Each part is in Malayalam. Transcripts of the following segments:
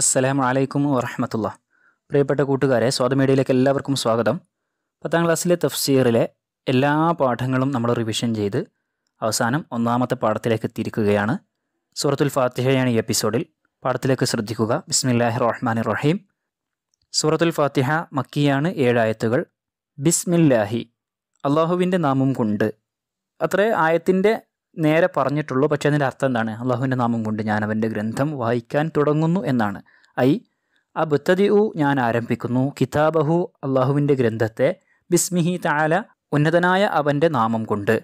അസ്സലാം വലൈക്കും വറഹമത്തുള്ള പ്രിയപ്പെട്ട കൂട്ടുകാരെ സ്വാതമീഡിയയിലേക്ക് എല്ലാവർക്കും സ്വാഗതം പത്താം ക്ലാസ്സിലെ തഫ്സീറിലെ എല്ലാ പാഠങ്ങളും നമ്മൾ റിവിഷൻ ചെയ്ത് അവസാനം ഒന്നാമത്തെ പാഠത്തിലേക്ക് എത്തിയിരിക്കുകയാണ് സൂറത്തുൽ ഫാത്തിഹയാണ് ഈ എപ്പിസോഡിൽ പാഠത്തിലേക്ക് ശ്രദ്ധിക്കുക ബിസ്മില്ലാഹി റഹ്മാൻ റഹീം സൂറത്തുൽ ഫാത്തിഹ മക്കിയാണ് ഏഴായത്തുകൾ ബിസ്മില്ലാഹി അള്ളാഹുവിൻ്റെ നാമം കൊണ്ട് അത്രേ ആയത്തിൻ്റെ നേരെ പറഞ്ഞിട്ടുള്ളൂ പക്ഷേ അതിൻ്റെ അർത്ഥം എന്താണ് അള്ളാഹുവിൻ്റെ നാമം കൊണ്ട് ഞാൻ അവൻ്റെ ഗ്രന്ഥം വായിക്കാൻ തുടങ്ങുന്നു എന്നാണ് ഐ ആ ബുദ്ധതി ഉ ഞാൻ ആരംഭിക്കുന്നു കിതാബഹു അള്ളാഹുവിൻ്റെ ഗ്രന്ഥത്തെ ബിസ്മിഹി താല ഉന്നതനായ അവൻ്റെ നാമം കൊണ്ട്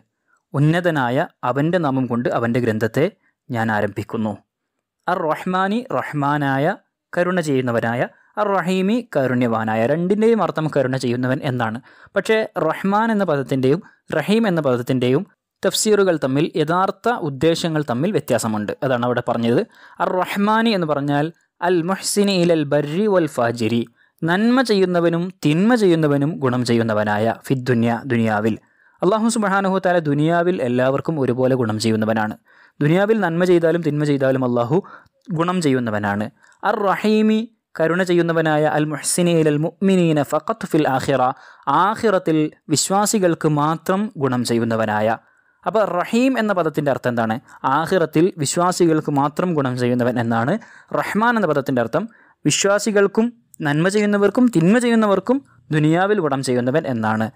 ഉന്നതനായ അവൻ്റെ നാമം കൊണ്ട് അവൻ്റെ ഗ്രന്ഥത്തെ ഞാൻ ആരംഭിക്കുന്നു അർ റഹ്മാനി റഹ്മാനായ കരുണ ചെയ്യുന്നവനായ അർ റഹീമി രണ്ടിൻ്റെയും അർത്ഥം കരുണ ചെയ്യുന്നവൻ എന്നാണ് പക്ഷേ റഹ്മാൻ എന്ന പദത്തിൻ്റെയും റഹീം എന്ന പദത്തിൻ്റെയും തഫ്സീറുകൾ തമ്മിൽ യഥാർത്ഥ ഉദ്ദേശങ്ങൾ തമ്മിൽ വ്യത്യാസമുണ്ട് അതാണ് അവിടെ പറഞ്ഞത് അർ റഹ്മാനി എന്ന് പറഞ്ഞാൽ അൽ മൊഹ്സിനി അൽ ബർരി വൽ ഫാജിരി നന്മ ചെയ്യുന്നവനും തിന്മ ചെയ്യുന്നവനും ഗുണം ചെയ്യുന്നവനായ ഫിദ്ദുന്യ ദുനിയാവിൽ അള്ളാഹു സുബാനഹു താല ദുനിയാവിൽ എല്ലാവർക്കും ഒരുപോലെ ഗുണം ചെയ്യുന്നവനാണ് ദുനിയാവിൽ നന്മ ചെയ്താലും തിന്മ ചെയ്താലും അള്ളാഹു ഗുണം ചെയ്യുന്നവനാണ് അർ റഹീമി കരുണ ചെയ്യുന്നവനായ അൽ മുഹ്സിനീൽ അൽ മുഅ്മിനീന ഫഖത്ത് ഫിൽ ആഖിറ ആഖിറത്തിൽ വിശ്വാസികൾക്ക് മാത്രം ഗുണം ചെയ്യുന്നവനായ അപ്പോൾ റഹീം എന്ന പദത്തിൻ്റെ അർത്ഥം എന്താണ് ആഹിറത്തിൽ വിശ്വാസികൾക്ക് മാത്രം ഗുണം ചെയ്യുന്നവൻ എന്നാണ് റഹ്മാൻ എന്ന പദത്തിൻ്റെ അർത്ഥം വിശ്വാസികൾക്കും നന്മ ചെയ്യുന്നവർക്കും തിന്മ ചെയ്യുന്നവർക്കും ദുനിയാവിൽ ഗുണം ചെയ്യുന്നവൻ എന്നാണ്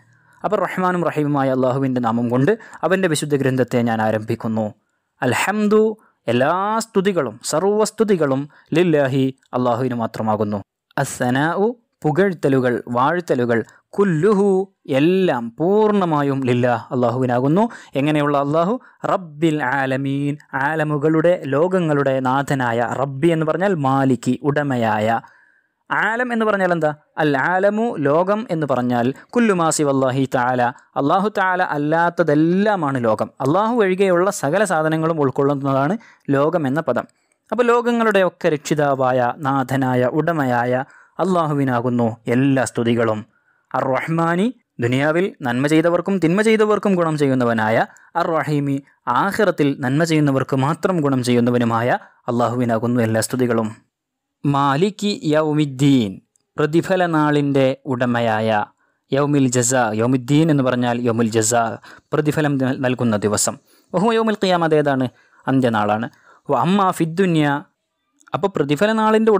അപ്പോൾ റഹ്മാനും റഹീമുമായ അള്ളാഹുവിൻ്റെ നാമം കൊണ്ട് അവൻ്റെ വിശുദ്ധ ഗ്രന്ഥത്തെ ഞാൻ ആരംഭിക്കുന്നു അൽഹംദു എല്ലാ സ്തുതികളും സർവസ്തുതികളും ലില്ലാഹി അള്ളാഹുവിന് മാത്രമാകുന്നു അസനാഉ പുകഴ്ത്തലുകൾ വാഴ്ത്തലുകൾ കുല്ലുഹു എല്ലാം പൂർണ്ണമായും ലില്ല അള്ളാഹുവിനാകുന്നു എങ്ങനെയുള്ള അള്ളാഹു റബ്ബിൽ ആലമീൻ ആലമുകളുടെ ലോകങ്ങളുടെ നാഥനായ റബ്ബി എന്ന് പറഞ്ഞാൽ മാലിക്കി ഉടമയായ ആലം എന്ന് പറഞ്ഞാൽ എന്താ അൽ ആലമു ലോകം എന്ന് പറഞ്ഞാൽ കുല്ലുമാസി വല്ലാഹി താല അള്ളാഹു താല അല്ലാത്തതെല്ലാമാണ് ലോകം അള്ളാഹു ഒഴികെയുള്ള സകല സാധനങ്ങളും ഉൾക്കൊള്ളുന്നതാണ് ലോകം എന്ന പദം അപ്പോൾ ലോകങ്ങളുടെയൊക്കെ രക്ഷിതാവായ നാഥനായ ഉടമയായ അള്ളാഹുവിനാകുന്നു എല്ലാ സ്തുതികളും അർ റഹ്മാനി ദുനിയാവിൽ നന്മ ചെയ്തവർക്കും തിന്മ ചെയ്തവർക്കും ഗുണം ചെയ്യുന്നവനായ അർ റഹീമി ആഹിറത്തിൽ നന്മ ചെയ്യുന്നവർക്ക് മാത്രം ഗുണം ചെയ്യുന്നവനുമായ അള്ളാഹുവിനാകുന്നു എല്ലാ സ്തുതികളും മാലിക്കി യൗമിദ്ദീൻ പ്രതിഫല നാളിൻ്റെ ഉടമയായ യൗമിൽ ജസ യൗമിദ്ദീൻ എന്ന് പറഞ്ഞാൽ യൗമുൽ ജസ പ്രതിഫലം നൽകുന്ന ദിവസം ബഹു യൗമുൽ ഖിയാം അതേതാണ് അന്ത്യനാളാണ് അമ്മ ഫിദ്ദുന്യ അപ്പോൾ പ്രതിഫല നാളിൻ്റെ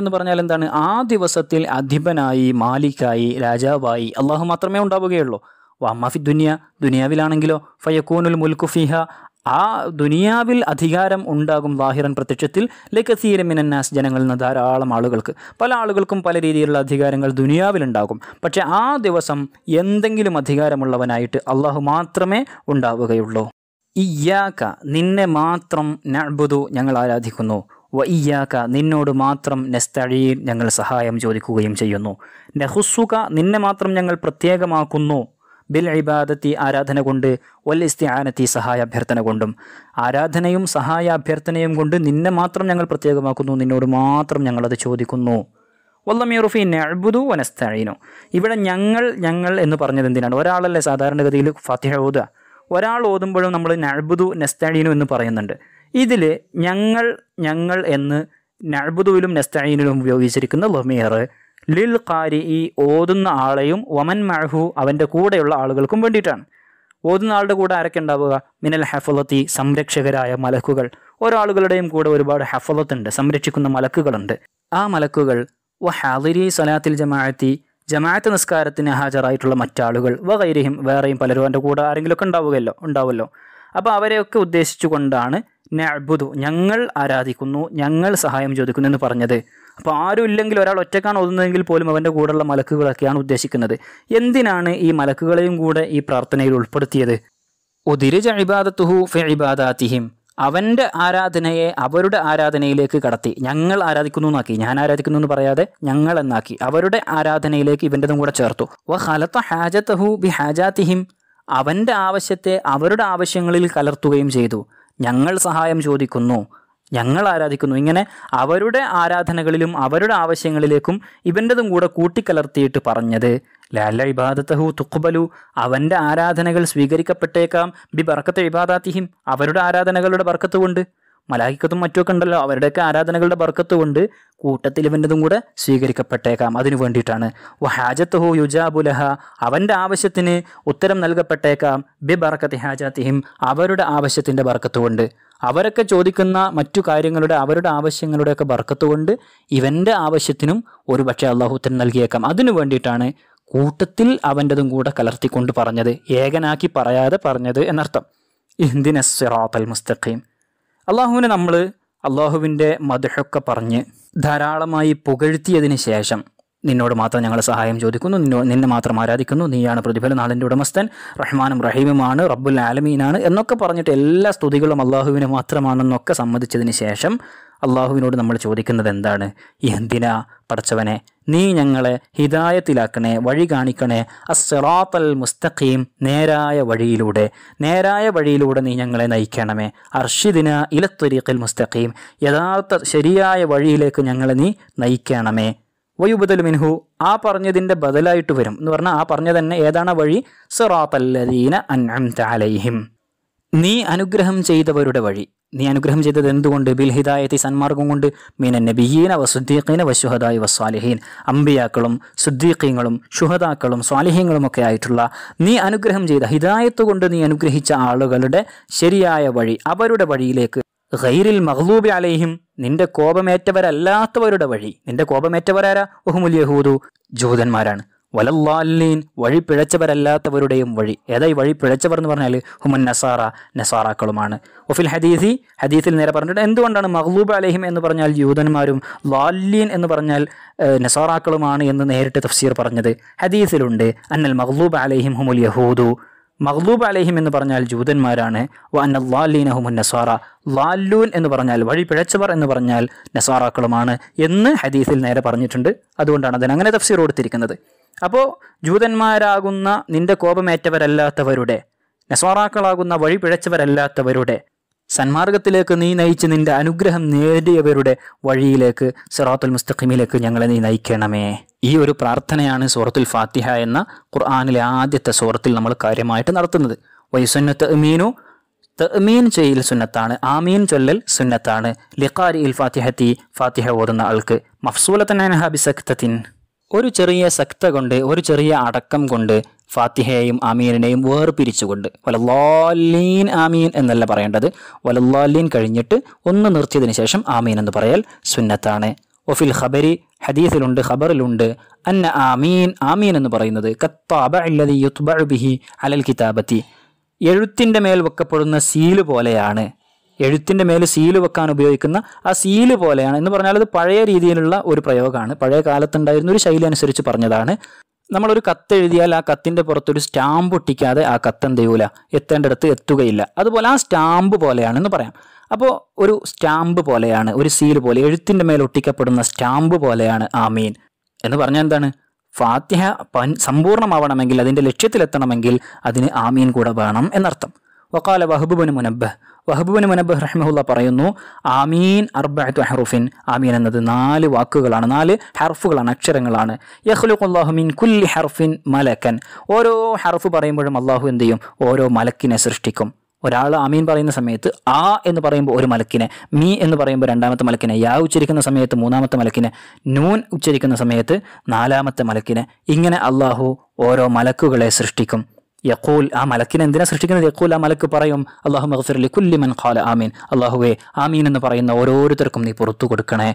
എന്ന് പറഞ്ഞാൽ എന്താണ് ആ ദിവസത്തിൽ അധിപനായി മാലിക്കായി രാജാവായി അള്ളാഹു മാത്രമേ ഉണ്ടാവുകയുള്ളൂ വാമാഫി ദുനിയ ദുനിയാവിലാണെങ്കിലോ ഫയക്കൂനുൽ മുൽക്കു ആ ദുനിയാവിൽ അധികാരം ഉണ്ടാകും വാഹിറൻ പ്രത്യക്ഷത്തിൽ ലക്കസീര മിനന്നാസ് ജനങ്ങളിൽ നിന്ന് ധാരാളം ആളുകൾക്ക് പല ആളുകൾക്കും പല രീതിയിലുള്ള അധികാരങ്ങൾ ദുനിയാവിലുണ്ടാകും പക്ഷേ ആ ദിവസം എന്തെങ്കിലും അധികാരമുള്ളവനായിട്ട് അള്ളാഹു മാത്രമേ ഉണ്ടാവുകയുള്ളൂ ഇയ്യാക്ക നിന്നെ മാത്രം നബുദു ഞങ്ങൾ ആരാധിക്കുന്നു വ ഇയ്യാക്ക നിന്നോട് മാത്രം നെസ്തഴിയിൽ ഞങ്ങൾ സഹായം ചോദിക്കുകയും ചെയ്യുന്നു നെഹുസുക നിന്നെ മാത്രം ഞങ്ങൾ പ്രത്യേകമാക്കുന്നു ബിൽ ഇബാദത്തി ആരാധന കൊണ്ട് വൽ ഇസ്തിയാനത്തി സഹായാഭ്യർത്ഥന കൊണ്ടും ആരാധനയും സഹായാഭ്യർത്ഥനയും കൊണ്ട് നിന്നെ മാത്രം ഞങ്ങൾ പ്രത്യേകമാക്കുന്നു നിന്നോട് മാത്രം ഞങ്ങളത് ചോദിക്കുന്നു വല്ലമീറുഫി നഅബുദു വനസ്തഴീനു ഇവിടെ ഞങ്ങൾ ഞങ്ങൾ എന്ന് പറഞ്ഞത് എന്തിനാണ് ഒരാളല്ലേ സാധാരണഗതിയിൽ ഫത്തിഹ ഓതുക ഒരാൾ ഓതുമ്പോഴും നമ്മൾ നഅബുദു നെസ്തഴീനു എന്ന് പറയുന്നുണ്ട് ഇതിൽ ഞങ്ങൾ ഞങ്ങൾ എന്ന് നഅബുദുവിലും നെസ്തഴീനിലും ഉപയോഗിച്ചിരിക്കുന്ന ലമീർ ലിൽ കാരി ഈ ഓതുന്ന ആളെയും വമൻ മഹു അവൻ്റെ കൂടെയുള്ള ആളുകൾക്കും വേണ്ടിയിട്ടാണ് ഓതുന്ന ആളുടെ കൂടെ ആരൊക്കെ ഉണ്ടാവുക മിനൽ ഹെഫലത്തി സംരക്ഷകരായ മലക്കുകൾ ഒരാളുകളുടെയും കൂടെ ഒരുപാട് ഹഫലത്തുണ്ട് സംരക്ഷിക്കുന്ന മലക്കുകളുണ്ട് ആ മലക്കുകൾ വ ഹാദിരി സലാത്തിൽ ജമാഅത്തി ജമാഅത്ത് നിസ്കാരത്തിന് ഹാജറായിട്ടുള്ള മറ്റാളുകൾ വകൈരഹിം വേറെയും പലരും എൻ്റെ കൂടെ ആരെങ്കിലുമൊക്കെ ഉണ്ടാവുകയല്ലോ ഉണ്ടാവുമല്ലോ അപ്പോൾ അവരെയൊക്കെ ഉദ്ദേശിച്ചുകൊണ്ടാണ് നഅ്ബുദു ഞങ്ങൾ ആരാധിക്കുന്നു ഞങ്ങൾ സഹായം ചോദിക്കുന്നു എന്ന് പറഞ്ഞത് അപ്പോൾ ആരും ഇല്ലെങ്കിൽ ഒരാൾ ഒറ്റക്കാണ് ഒതുന്നതെങ്കിൽ പോലും അവൻ്റെ കൂടെയുള്ള മലക്കുകളൊക്കെയാണ് ഉദ്ദേശിക്കുന്നത് എന്തിനാണ് ഈ മലക്കുകളെയും കൂടെ ഈ പ്രാർത്ഥനയിൽ ഉൾപ്പെടുത്തിയത് ഉദിരിജ ഇബാദത്തുഹു ഫെ ഇബാദാത്തിഹിം അവൻ്റെ ആരാധനയെ അവരുടെ ആരാധനയിലേക്ക് കടത്തി ഞങ്ങൾ ആരാധിക്കുന്നു എന്നാക്കി ഞാൻ ആരാധിക്കുന്നു എന്ന് പറയാതെ ഞങ്ങൾ എന്നാക്കി അവരുടെ ആരാധനയിലേക്ക് ഇവൻ്റെതും കൂടെ ചേർത്തു വ ഹലത്ത ഹാജത്തഹു ബി ഹാജാത്തിഹിം അവൻ്റെ ആവശ്യത്തെ അവരുടെ ആവശ്യങ്ങളിൽ കലർത്തുകയും ചെയ്തു ഞങ്ങൾ സഹായം ചോദിക്കുന്നു ഞങ്ങൾ ആരാധിക്കുന്നു ഇങ്ങനെ അവരുടെ ആരാധനകളിലും അവരുടെ ആവശ്യങ്ങളിലേക്കും ഇവൻ്റെതും കൂടെ കൂട്ടിക്കലർത്തിയിട്ട് പറഞ്ഞത് ലാല ഇബാദത്തഹു തുഖുബലു അവൻ്റെ ആരാധനകൾ സ്വീകരിക്കപ്പെട്ടേക്കാം ബി ബർക്കത്ത് ഇബാദാത്തിഹിം അവരുടെ ആരാധനകളുടെ ബർക്കത്ത് കൊണ്ട് മലാഹിക്കത്തും മറ്റുമൊക്കെ ഉണ്ടല്ലോ അവരുടെയൊക്കെ ആരാധനകളുടെ ബർക്കത്ത് കൊണ്ട് കൂട്ടത്തിൽ ഇവൻ്റെതും കൂടെ സ്വീകരിക്കപ്പെട്ടേക്കാം അതിനു വേണ്ടിയിട്ടാണ് ഹാജത്തുഹു യുജാബുലഹ അവൻ്റെ ആവശ്യത്തിന് ഉത്തരം നൽകപ്പെട്ടേക്കാം ബി ബർക്കത്ത് ഹാജാത്തിഹിം അവരുടെ ആവശ്യത്തിൻ്റെ ബർക്കത്ത് കൊണ്ട് അവരൊക്കെ ചോദിക്കുന്ന മറ്റു കാര്യങ്ങളുടെ അവരുടെ ആവശ്യങ്ങളുടെയൊക്കെ കൊണ്ട് ഇവൻ്റെ ആവശ്യത്തിനും ഒരു പക്ഷേ അള്ളാഹുത്തൻ നൽകിയേക്കാം അതിനു വേണ്ടിയിട്ടാണ് കൂട്ടത്തിൽ അവൻ്റെതും കൂടെ കലർത്തിക്കൊണ്ട് പറഞ്ഞത് ഏകനാക്കി പറയാതെ പറഞ്ഞത് എന്നർത്ഥം ഇന്ദിന സിറാത്തൽ മുസ്തഖീം അള്ളാഹുവിനെ നമ്മൾ അള്ളാഹുവിൻ്റെ മധുഷൊക്കെ പറഞ്ഞ് ധാരാളമായി പുകഴ്ത്തിയതിന് ശേഷം നിന്നോട് മാത്രം ഞങ്ങൾ സഹായം ചോദിക്കുന്നു നിന്നോ നിന്നെ മാത്രം ആരാധിക്കുന്നു നീയാണ് പ്രതിഫല നാളിൻ്റെ ഉടമസ്ഥൻ റഹ്മാനും റഹീമുമാണ് റബ്ബുൽ ആലമീനാണ് എന്നൊക്കെ പറഞ്ഞിട്ട് എല്ലാ സ്തുതികളും അള്ളാഹുവിനെ മാത്രമാണെന്നൊക്കെ സമ്മതിച്ചതിന് ശേഷം അള്ളാഹുവിനോട് നമ്മൾ ചോദിക്കുന്നത് എന്താണ് എന്തിനാ പഠിച്ചവനെ നീ ഞങ്ങളെ ഹിതായത്തിലാക്കണേ വഴി കാണിക്കണേ അസ്സറാത്തൽ മുസ്തഖീം നേരായ വഴിയിലൂടെ നേരായ വഴിയിലൂടെ നീ ഞങ്ങളെ നയിക്കണമേ അർഷിദിന ഇലത്തൊരീഖൽ മുസ്തഖീം യഥാർത്ഥ ശരിയായ വഴിയിലേക്ക് ഞങ്ങളെ നീ നയിക്കണമേ വയുബദൽ മിൻഹു ആ പറഞ്ഞതിൻ്റെ ബദലായിട്ട് വരും എന്ന് പറഞ്ഞാൽ ആ പറഞ്ഞ തന്നെ ഏതാണ് വഴി സൊറാത്തല്ലീന അൻഅം താലൈഹിം നീ അനുഗ്രഹം ചെയ്തവരുടെ വഴി നീ അനുഗ്രഹം ചെയ്തത് എന്തുകൊണ്ട് ബിൽ ഹിദായത്തി സന്മാർഗം കൊണ്ട് മീന നബിയീന വസുദ്ദീഖീന വശുഹദായി വസ്വാലിഹീൻ അമ്പിയാക്കളും സുദ്ദീഖീങ്ങളും ഷുഹദാക്കളും സ്വാലിഹീങ്ങളും ഒക്കെ ആയിട്ടുള്ള നീ അനുഗ്രഹം ചെയ്ത ഹിദായത്ത് കൊണ്ട് നീ അനുഗ്രഹിച്ച ആളുകളുടെ ശരിയായ വഴി അവരുടെ വഴിയിലേക്ക് ഖൈറിൽ മഹ്ലൂബി അലൈഹിം നിന്റെ കോപമേറ്റവരല്ലാത്തവരുടെ വഴി നിന്റെ കോപമേറ്റവരാരാ ഒഹുമുൽ യഹൂദു ജൂതന്മാരാണ് വലല്ലാലീൻ വഴി പിഴച്ചവരല്ലാത്തവരുടെയും വഴി ഏതായി വഴി പിഴച്ചവർ എന്ന് പറഞ്ഞാൽ ഹുമൻ നസാറ നസാറാക്കളുമാണ് ഒഫിൽ ഹദീസി ഹദീസിൽ നേരെ പറഞ്ഞിട്ട് എന്തുകൊണ്ടാണ് മഹ്ലൂബ് അലഹിം എന്ന് പറഞ്ഞാൽ യൂതന്മാരും ലാലീൻ എന്ന് പറഞ്ഞാൽ നസാറാക്കളുമാണ് എന്ന് നേരിട്ട് തഫ്സീർ പറഞ്ഞത് ഹദീസിലുണ്ട് അന്നൽ മഹ്ലൂബ് അലഹിം ഹുമുൽ യഹൂദു മഹ്ലൂബ് അലഹിം എന്ന് പറഞ്ഞാൽ ജൂതന്മാരാണ് വൻ ലാലീനഹുമുൻ നസാറ ലാലൂൻ എന്ന് പറഞ്ഞാൽ വഴി പിഴച്ചവർ എന്ന് പറഞ്ഞാൽ നസാറാക്കളുമാണ് എന്ന് ഹദീസിൽ നേരെ പറഞ്ഞിട്ടുണ്ട് അതുകൊണ്ടാണ് അതിന് അങ്ങനെ തഫ്സീർ കൊടുത്തിരിക്കുന്നത് അപ്പോൾ ജൂതന്മാരാകുന്ന നിന്റെ കോപമേറ്റവരല്ലാത്തവരുടെ നസാറാക്കളാകുന്ന വഴി പിഴച്ചവരല്ലാത്തവരുടെ സന്മാർഗത്തിലേക്ക് നീ നയിച്ച് നിന്റെ അനുഗ്രഹം നേടിയവരുടെ വഴിയിലേക്ക് സിറാത്തുൽ മുസ്തഖിമിലേക്ക് ഞങ്ങളെ നീ നയിക്കണമേ ഈ ഒരു പ്രാർത്ഥനയാണ് സൂറത്തുൽ ഫാത്തിഹ എന്ന ഖുർആാനിലെ ആദ്യത്തെ സൂറത്തിൽ നമ്മൾ കാര്യമായിട്ട് നടത്തുന്നത് വൈസുന്ന തമീനു തമീൻ ചെയ്യൽ സുന്നത്താണ് ആമീൻ ചൊല്ലൽ സുന്നത്താണ് ലിഖാരി ഇൽ ഫാത്തിഹത്തി ഫാത്തിഹ ഓതുന്ന ആൾക്ക് മഫ്സൂലത്തനാനഹ ബിസക്തത്തിൻ ഒരു ചെറിയ സക്ത കൊണ്ട് ഒരു ചെറിയ അടക്കം കൊണ്ട് ഫാത്തിഹയെയും ആമീനിനെയും വേർപിരിച്ചുകൊണ്ട് വലല്ലാലീൻ ആമീൻ എന്നല്ല പറയേണ്ടത് വലല്ലാലീൻ കഴിഞ്ഞിട്ട് ഒന്ന് നിർത്തിയതിന് ശേഷം ആമീൻ എന്ന് പറയാൽ സുന്നത്താണ് ഒഫിൽ ഖബരി ഹദീസിലുണ്ട് ഖബറിലുണ്ട് അന്ന ആമീൻ ആമീൻ എന്ന് പറയുന്നത് കത്താബ അല്ലതി യുത്ബഅു ബിഹി അലൽ കിതാബത്തി എഴുത്തിൻ്റെ മേൽ വെക്കപ്പെടുന്ന സീല് പോലെയാണ് എഴുത്തിൻ്റെ മേൽ സീല് വെക്കാൻ ഉപയോഗിക്കുന്ന ആ സീല് പോലെയാണ് എന്ന് പറഞ്ഞാൽ അത് പഴയ രീതിയിലുള്ള ഒരു പ്രയോഗമാണ് പഴയ കാലത്തുണ്ടായിരുന്ന ഒരു ശൈലി അനുസരിച്ച് പറഞ്ഞതാണ് നമ്മളൊരു കത്തെഴുതിയാൽ ആ കത്തിൻ്റെ പുറത്തൊരു സ്റ്റാമ്പ് ഒട്ടിക്കാതെ ആ കത്ത് എന്ത് ചെയ്യൂല എത്തേണ്ടടുത്ത് എത്തുകയില്ല അതുപോലെ ആ സ്റ്റാമ്പ് പോലെയാണെന്ന് പറയാം അപ്പോൾ ഒരു സ്റ്റാമ്പ് പോലെയാണ് ഒരു സീൽ പോലെ എഴുത്തിൻ്റെ മേൽ ഒട്ടിക്കപ്പെടുന്ന സ്റ്റാമ്പ് പോലെയാണ് ആമീൻ എന്ന് പറഞ്ഞാൽ എന്താണ് ഫാത്തിഹ പൻ സമ്പൂർണ്ണമാവണമെങ്കിൽ അതിൻ്റെ ലക്ഷ്യത്തിലെത്തണമെങ്കിൽ അതിന് ആമീൻ കൂടെ വേണം എന്നർത്ഥം വക്കാല വഹബുബൻ മുനബ് വഹബുബൻ മുനബ് റഹ്മുല്ല പറയുന്നു ആമീൻ അർബഅത്തു അഹ്റുഫിൻ ആമീൻ എന്നത് നാല് വാക്കുകളാണ് നാല് ഹർഫുകളാണ് അക്ഷരങ്ങളാണ് യഹ്ലുഖുല്ലാഹുമീൻ മിൻ കുല്ലി ഹർഫിൻ മലക്കൻ ഓരോ ഹർഫ് പറയുമ്പോഴും അള്ളാഹു എന്ത് ചെയ്യും ഓരോ മലക്കിനെ സൃഷ്ടിക്കും ഒരാൾ അമീൻ പറയുന്ന സമയത്ത് ആ എന്ന് പറയുമ്പോൾ ഒരു മലക്കിനെ മീ എന്ന് പറയുമ്പോൾ രണ്ടാമത്തെ മലക്കിനെ യാ ഉച്ചരിക്കുന്ന സമയത്ത് മൂന്നാമത്തെ മലക്കിനെ നൂൻ ഉച്ചരിക്കുന്ന സമയത്ത് നാലാമത്തെ മലക്കിനെ ഇങ്ങനെ അള്ളാഹു ഓരോ മലക്കുകളെ സൃഷ്ടിക്കും യക്കൂൽ ആ മലക്കിനെ എന്തിനാ സൃഷ്ടിക്കുന്നത് യക്കൂൽ ആ മലക്ക് പറയും അള്ളാഹു മഹഫിർലി കുല്ലിമൻ ഖാല ആമീൻ അള്ളാഹുവെ ആമീൻ എന്ന് പറയുന്ന ഓരോരുത്തർക്കും നീ പുറത്തു കൊടുക്കണേ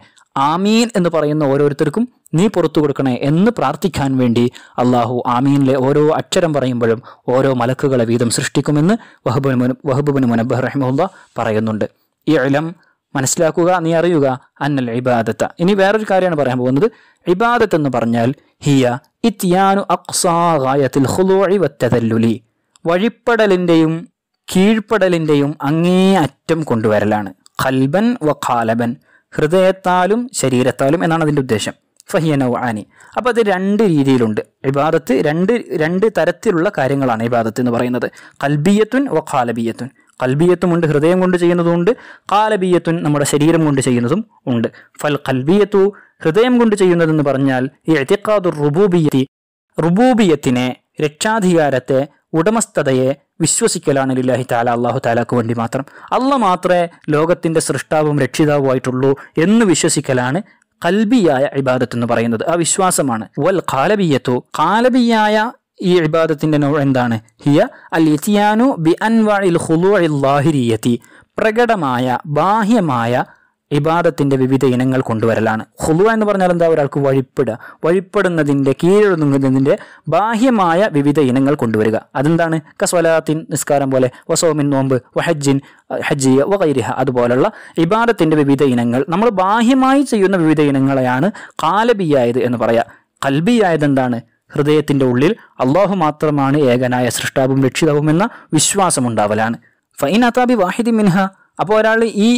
ആമീൻ എന്ന് പറയുന്ന ഓരോരുത്തർക്കും നീ പുറത്തു കൊടുക്കണേ എന്ന് പ്രാർത്ഥിക്കാൻ വേണ്ടി അള്ളാഹു ആമീനിലെ ഓരോ അക്ഷരം പറയുമ്പോഴും ഓരോ മലക്കുകളെ വീതം സൃഷ്ടിക്കുമെന്ന് വഹബുബിന് മുനബ് റഹ്മുല്ല പറയുന്നുണ്ട് ഈ ഇലം മനസ്സിലാക്കുക നീ അറിയുക അന്നൽ ഇബാദത്ത ഇനി വേറൊരു കാര്യമാണ് പറയാൻ പോകുന്നത് ഇബാദത്ത് എന്ന് പറഞ്ഞാൽ ഹിയ ഇത്യാനു അക്സായത്തിൽ ഹുലോഴിവത്തതല്ലുലി വഴിപ്പടലിൻ്റെയും കീഴ്പ്പടലിൻ്റെയും അങ്ങേ അറ്റം കൊണ്ടുവരലാണ് ഖൽബൻ വ ഖാലബൻ ഹൃദയത്താലും ശരീരത്താലും എന്നാണ് അതിൻ്റെ ഉദ്ദേശം ഫഹിയ നൗആനി അപ്പോൾ അത് രണ്ട് രീതിയിലുണ്ട് ഇബാദത്ത് രണ്ട് രണ്ട് തരത്തിലുള്ള കാര്യങ്ങളാണ് ഇബാദത്ത് എന്ന് പറയുന്നത് കൽബിയത്തുൻ വ ഖാലബിയത്തുൻ ഉണ്ട് ഹൃദയം കൊണ്ട് ചെയ്യുന്നതും ഉണ്ട് കാലബീയത്തുൻ നമ്മുടെ ശരീരം കൊണ്ട് ചെയ്യുന്നതും ഉണ്ട് ഫൽ കൽബിയത്തു ഹൃദയം കൊണ്ട് ചെയ്യുന്നതെന്ന് പറഞ്ഞാൽ ഈ എത്തിക്കാതു റുബൂബിയത്തി റുബൂബിയത്തിനെ രക്ഷാധികാരത്തെ ഉടമസ്ഥതയെ വിശ്വസിക്കലാണ് ലില്ലാഹി താല അള്ളാഹു താലാക്ക് വേണ്ടി മാത്രം അല്ല മാത്രമേ ലോകത്തിൻ്റെ സൃഷ്ടാവും ആയിട്ടുള്ളൂ എന്ന് വിശ്വസിക്കലാണ് കൽബിയായ ഇബാദത്ത് എന്ന് പറയുന്നത് ആ വിശ്വാസമാണ് വൽ കാലബിയത്തു കാലബിയായ ഈ ഇബാദത്തിൻ്റെ നോ എന്താണ് ഹിയ അൽ ഇത്തിയാനു ബി അൻവാഇൽ ഹുലു ലാഹിരിയത്തി പ്രകടമായ ബാഹ്യമായ ഇബാദത്തിൻ്റെ വിവിധ ഇനങ്ങൾ കൊണ്ടുവരലാണ് ഹുലു എന്ന് പറഞ്ഞാൽ എന്താ ഒരാൾക്ക് വഴിപ്പെടുക വഴിപ്പെടുന്നതിൻ്റെ കീഴൊടുങ്ങുന്നതിൻ്റെ ബാഹ്യമായ വിവിധ ഇനങ്ങൾ കൊണ്ടുവരിക അതെന്താണ് കസ്വലാത്തിൻ നിസ്കാരം പോലെ വസോമിൻ നോമ്പ് വഹജ്ജിൻ ഹജ്ജിയ വകൈരിഹ അതുപോലുള്ള ഇബാദത്തിൻ്റെ വിവിധ ഇനങ്ങൾ നമ്മൾ ബാഹ്യമായി ചെയ്യുന്ന വിവിധ ഇനങ്ങളെയാണ് കാലബിയായത് എന്ന് പറയാം കൽബിയായത് എന്താണ് ഹൃദയത്തിൻ്റെ ഉള്ളിൽ അള്ളാഹു മാത്രമാണ് ഏകനായ സൃഷ്ടാവും വിശ്വാസം ഉണ്ടാവലാണ് ഫൈൻ അതാബി വാഹിദി മിൻഹ അപ്പോൾ ഒരാൾ ഈ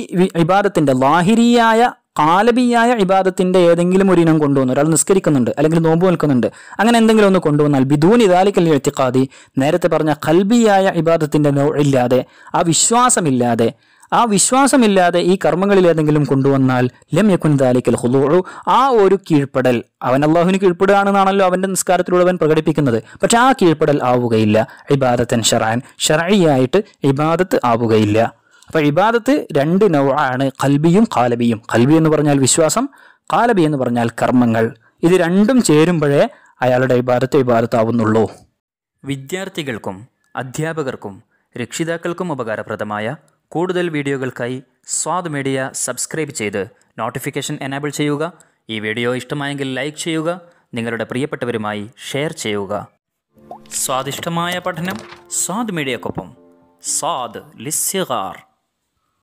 ഇബാദത്തിൻ്റെ ലാഹിരിയായ കാലബിയായ ഇബാദത്തിൻ്റെ ഏതെങ്കിലും ഒരു ഇനം കൊണ്ടുവന്നു ഒരാൾ നിസ്കരിക്കുന്നുണ്ട് അല്ലെങ്കിൽ നോമ്പ് നിൽക്കുന്നുണ്ട് അങ്ങനെ എന്തെങ്കിലും ഒന്ന് കൊണ്ടുവന്നാൽ ബിദൂൻ ഇതാലിക്കൽ എത്തിക്കാതി നേരത്തെ പറഞ്ഞ കൽബിയായ ഇബാദത്തിൻ്റെ ഇല്ലാതെ ആ വിശ്വാസമില്ലാതെ ആ വിശ്വാസമില്ലാതെ ഈ കർമ്മങ്ങളിൽ ഏതെങ്കിലും കൊണ്ടുവന്നാൽ ലം യക്കുൻ ദാലിക്കൽ ഹുദൂറു ആ ഒരു കീഴ്പ്പെടൽ അവൻ അള്ളാഹുവിന് കീഴ്പ്പെടുകയാണെന്നാണല്ലോ അവൻ്റെ നിസ്കാരത്തിലൂടെ അവൻ പ്രകടിപ്പിക്കുന്നത് പക്ഷെ ആ കീഴ്പ്പെടൽ ആവുകയില്ല ഇബാദത്തൻ ഷറാൻ ഷറയിയായിട്ട് ഇബാദത്ത് ആവുകയില്ല അപ്പോൾ ഇബാദത്ത് രണ്ട് നവാണ് കൽബിയും കാലബിയും കൽബി എന്ന് പറഞ്ഞാൽ വിശ്വാസം കാലബി എന്ന് പറഞ്ഞാൽ കർമ്മങ്ങൾ ഇത് രണ്ടും ചേരുമ്പോഴേ അയാളുടെ ഇബാദത്ത് ഇബാദത്താവുന്നുള്ളൂ വിദ്യാർത്ഥികൾക്കും അധ്യാപകർക്കും രക്ഷിതാക്കൾക്കും ഉപകാരപ്രദമായ കൂടുതൽ വീഡിയോകൾക്കായി സ്വാദ് മീഡിയ സബ്സ്ക്രൈബ് ചെയ്ത് നോട്ടിഫിക്കേഷൻ എനേബിൾ ചെയ്യുക ഈ വീഡിയോ ഇഷ്ടമായെങ്കിൽ ലൈക്ക് ചെയ്യുക നിങ്ങളുടെ പ്രിയപ്പെട്ടവരുമായി ഷെയർ ചെയ്യുക സ്വാദിഷ്ടമായ പഠനം സ്വാദ് മീഡിയക്കൊപ്പം സ്വാദ് ലിസ്യകാർ